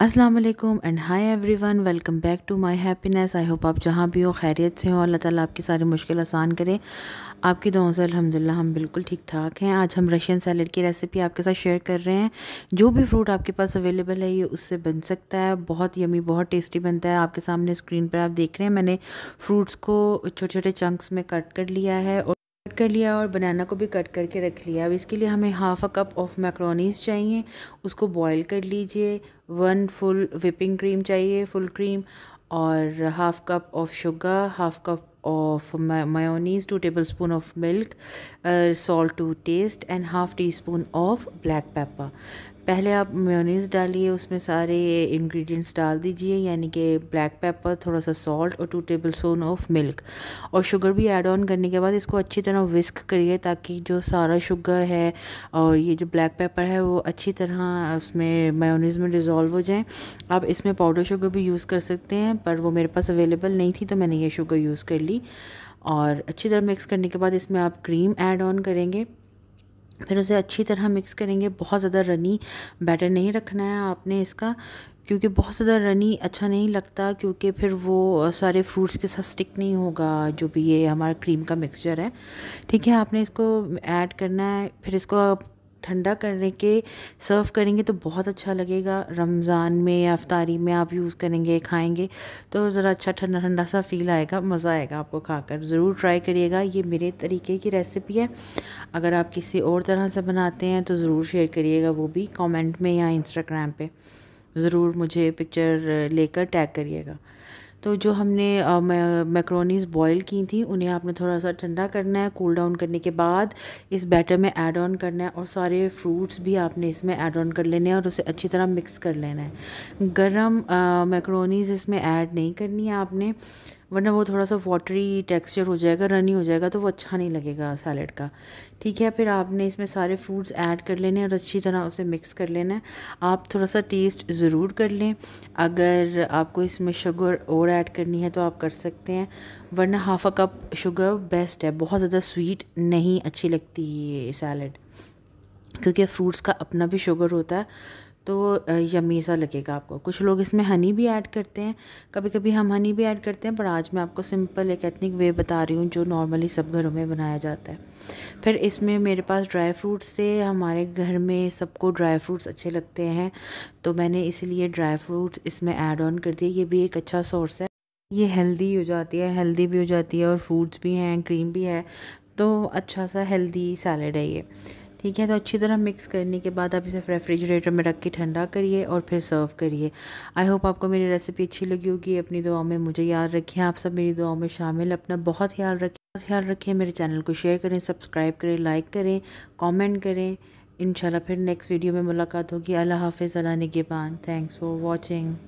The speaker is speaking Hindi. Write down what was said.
अस्सलाम वालेकुम and hi everyone welcome back to my happiness I hope आप जहाँ भी हो खैरियत से हो अल्लाह ताला आपकी सारी मुश्किल आसान करे आपकी दुआओं से अल्हम्दुलिल्लाह हम बिल्कुल ठीक ठाक हैं आज हम रशियन सैलड की रेसिपी आपके साथ शेयर कर रहे हैं जो भी फ्रूट आपके पास अवेलेबल है ये उससे बन सकता है बहुत यमी बहुत टेस्टी बनता है आपके सामने स्क्रीन पर आप देख रहे हैं मैंने फ्रूट्स को छोटे छोटे चंक्स में कट कर लिया है और कर लिया और बनाना को भी कट करके रख लिया अब इसके लिए हमें half a cup of macaronis चाहिए उसको बॉईल कर लीजिए वन फुल विपिंग क्रीम चाहिए फुल क्रीम और half cup of sugar half cup of mayonnaise two tablespoon of milk salt to taste and half teaspoon of black pepper पहले आप मेयोनीज़ डालिए उसमें सारे इंग्रेडिएंट्स डाल दीजिए यानी कि ब्लैक पेपर थोड़ा सा सॉल्ट और two tablespoon of milk और शुगर भी ऐड ऑन करने के बाद इसको अच्छी तरह विस्क करिए ताकि जो सारा शुगर है और ये जो ब्लैक पेपर है वो अच्छी तरह उसमें मेयोनीज़ में डिज़ोल्व हो जाए आप इसमें पाउडर शुगर भी यूज़ कर सकते हैं पर वो मेरे पास अवेलेबल नहीं थी तो मैंने ये शुगर यूज़ कर ली और अच्छी तरह मिक्स करने के बाद इसमें आप क्रीम ऐड ऑन करेंगे फिर उसे अच्छी तरह मिक्स करेंगे बहुत ज़्यादा रनी बैटर नहीं रखना है आपने इसका क्योंकि बहुत ज़्यादा रनी अच्छा नहीं लगता क्योंकि फिर वो सारे फ्रूट्स के साथ स्टिक नहीं होगा जो भी ये हमारा क्रीम का मिक्सचर है ठीक है आपने इसको ऐड करना है फिर इसको ठंडा करने के सर्व करेंगे तो बहुत अच्छा लगेगा रमज़ान में या अफ्तारी में आप यूज़ करेंगे खाएंगे तो ज़रा अच्छा ठंडा ठंडा सा फील आएगा मज़ा आएगा आपको खाकर ज़रूर ट्राई करिएगा ये मेरे तरीके की रेसिपी है अगर आप किसी और तरह से बनाते हैं तो ज़रूर शेयर करिएगा वो भी कमेंट में या इंस्टाग्राम पे ज़रूर मुझे पिक्चर लेकर टैग करिएगा तो जो हमने मैक्रोनीज बॉईल की थी उन्हें आपने थोड़ा सा ठंडा करना है कूल डाउन करने के बाद इस बैटर में ऐड ऑन करना है और सारे फ्रूट्स भी आपने इसमें ऐड ऑन कर लेने हैं और उसे अच्छी तरह मिक्स कर लेना है गरम मैक्रोनीज इसमें ऐड नहीं करनी है आपने वरना वो थोड़ा सा वाटरी टेक्सचर हो जाएगा रनी हो जाएगा तो वो अच्छा नहीं लगेगा सैलड का ठीक है फिर आपने इसमें सारे फ्रूट्स ऐड कर लेने और अच्छी तरह उसे मिक्स कर लेना है आप थोड़ा सा टेस्ट ज़रूर कर लें अगर आपको इसमें शुगर और ऐड करनी है तो आप कर सकते हैं वरना half a cup sugar best है बहुत ज़्यादा स्वीट नहीं अच्छी लगती ये सैलड क्योंकि फ्रूट्स का अपना भी शुगर होता है तो यमी सा लगेगा आपको कुछ लोग इसमें हनी भी ऐड करते हैं कभी कभी हम हनी भी ऐड करते हैं पर आज मैं आपको सिंपल एक एथनिक वे बता रही हूँ जो नॉर्मली सब घरों में बनाया जाता है फिर इसमें मेरे पास ड्राई फ्रूट्स थे हमारे घर में सबको ड्राई फ्रूट्स अच्छे लगते हैं तो मैंने इसलिए ड्राई फ्रूट्स इसमें ऐड ऑन कर दिए ये भी एक अच्छा सोर्स है ये हेल्दी हो जाती है हेल्दी भी हो जाती है और फ्रूट्स भी हैं क्रीम भी है तो अच्छा सा हेल्दी सैलड है ये ठीक है तो अच्छी तरह मिक्स करने के बाद आप इसे रेफ्रिजरेटर में रख के ठंडा करिए और फिर सर्व करिए आई होप आपको मेरी रेसिपी अच्छी लगी होगी अपनी दुआओं में मुझे याद रखें आप सब मेरी दुआओं में शामिल अपना बहुत ख्याल रखें बहुत ख्याल रखें मेरे चैनल को शेयर करें सब्सक्राइब करें लाइक करें कॉमेंट करें इंशाल्लाह फिर नेक्स्ट वीडियो में मुलाकात होगी अल्लाह हाफिज़ अल्लाह निगेबान थैंक्स फॉर वॉचिंग